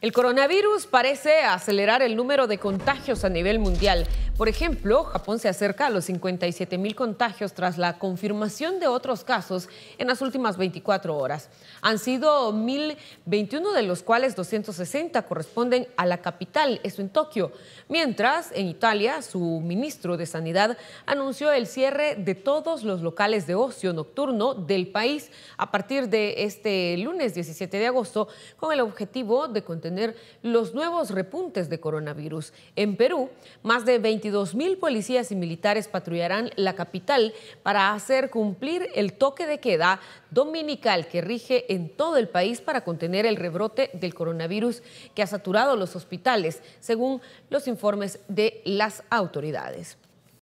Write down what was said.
El coronavirus parece acelerar el número de contagios a nivel mundial. Por ejemplo, Japón se acerca a los 57 mil contagios tras la confirmación de otros casos en las últimas 24 horas. Han sido 1.021, de los cuales 260 corresponden a la capital, eso en Tokio. Mientras, en Italia, su ministro de Sanidad anunció el cierre de todos los locales de ocio nocturno del país a partir de este lunes 17 de agosto con el objetivo de contener los nuevos repuntes de coronavirus. En Perú, más de 22 mil policías y militares patrullarán la capital para hacer cumplir el toque de queda dominical que rige en todo el país para contener el rebrote del coronavirus que ha saturado los hospitales, según los informes de las autoridades.